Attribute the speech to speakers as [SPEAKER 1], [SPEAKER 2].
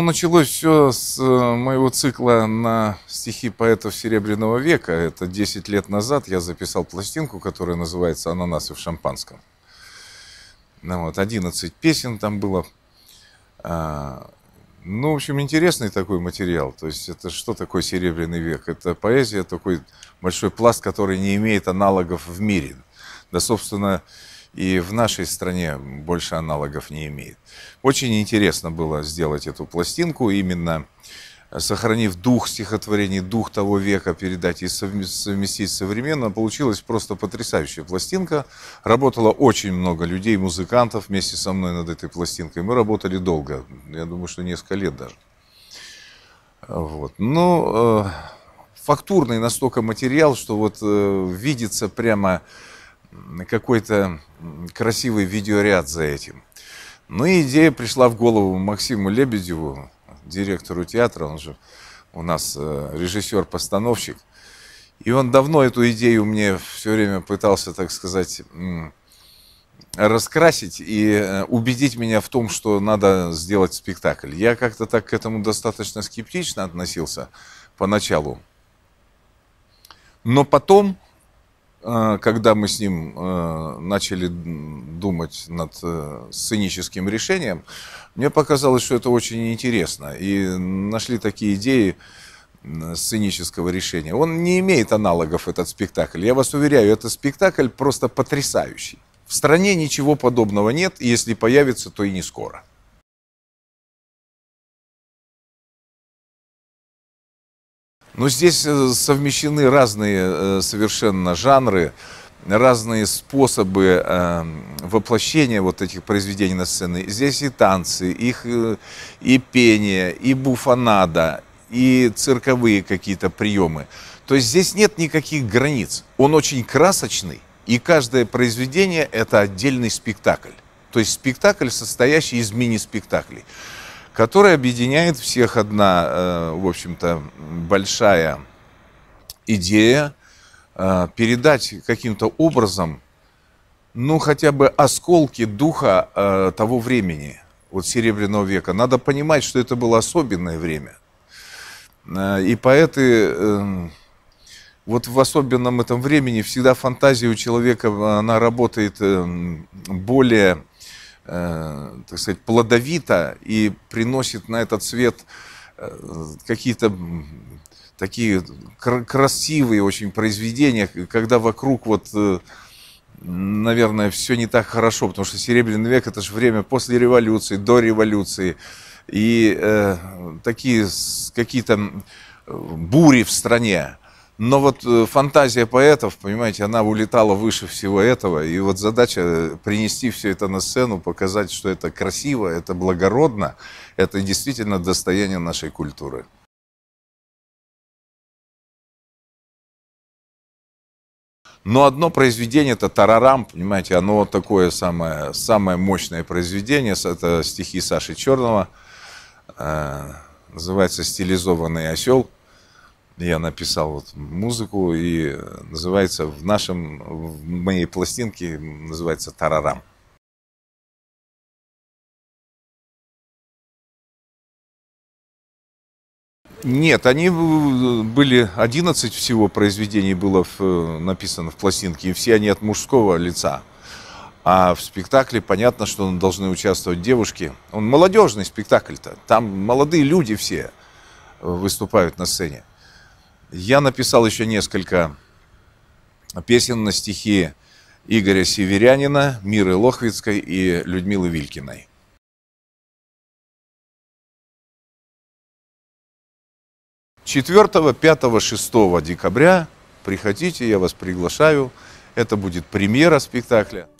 [SPEAKER 1] Ну, началось все с э, моего цикла на стихи поэтов Серебряного века. Это 10 лет назад я записал пластинку, которая называется «Ананасы в шампанском». Ну, вот, 11 песен там было. А, ну, в общем, интересный такой материал. То есть это что такое Серебряный век? Это поэзия, такой большой пласт, который не имеет аналогов в мире. Да, собственно, и в нашей стране больше аналогов не имеет. Очень интересно было сделать эту пластинку, именно э, сохранив дух стихотворений, дух того века, передать и совместить современно, получилась просто потрясающая пластинка. Работало очень много людей, музыкантов вместе со мной над этой пластинкой. Мы работали долго, я думаю, что несколько лет даже. Вот. Но ну, э, фактурный настолько материал, что вот э, видится прямо какой-то красивый видеоряд за этим. Ну и идея пришла в голову Максиму Лебедеву, директору театра, он же у нас э, режиссер-постановщик. И он давно эту идею мне все время пытался, так сказать, раскрасить и э, убедить меня в том, что надо сделать спектакль. Я как-то так к этому достаточно скептично относился поначалу. Но потом а, когда мы с ним э, начали думать над э, сценическим решением, мне показалось, что это очень интересно. И нашли такие идеи сценического решения. Он не имеет аналогов, этот спектакль. Я вас уверяю, это спектакль просто
[SPEAKER 2] потрясающий. В стране ничего подобного нет, и если появится, то и не скоро. Ну, здесь э, совмещены разные э, совершенно жанры, разные
[SPEAKER 1] способы эм, воплощения вот этих произведений на сцены. Здесь и танцы, их, э, и пение, и буфанада, и цирковые какие-то приемы. То есть здесь нет никаких границ. Он очень красочный, и каждое произведение – это отдельный спектакль. То есть спектакль, состоящий из мини-спектаклей которая объединяет всех одна, э, в общем-то, большая идея э, передать каким-то образом, ну, хотя бы осколки духа э, того времени, вот Серебряного века. Надо понимать, что это было особенное время. И поэты вот в особенном этом времени всегда фантазия у человека, она работает более э, так сказать, плодовита и приносит на этот свет э, какие-то такие кр- красивые очень произведения, когда вокруг вот э, наверное, все не так хорошо, потому что Серебряный век это же время после революции, до революции. И э, такие какие-то бури в стране. Но вот э, фантазия поэтов, понимаете, она улетала выше всего этого. И вот задача э, принести все это на сцену, показать, что это красиво, это
[SPEAKER 2] благородно, это действительно достояние нашей культуры. Но одно произведение, это
[SPEAKER 1] «Тарарам», понимаете, оно такое самое, самое мощное произведение, это стихи Саши Черного, э, называется «Стилизованный осел» я написал вот музыку, и называется в нашем, в моей
[SPEAKER 2] пластинке называется «Тарарам». Нет, они были
[SPEAKER 1] 11 всего произведений было в, написано в пластинке, и все они от мужского лица. А в спектакле понятно, что должны участвовать девушки. Он молодежный спектакль-то. Там молодые люди все выступают на сцене. Я написал еще несколько песен на стихи
[SPEAKER 2] Игоря Северянина, Миры Лохвицкой и Людмилы Вилькиной. Четвертого, пятого, шестого декабря приходите, я вас приглашаю. Это будет премьера
[SPEAKER 1] спектакля.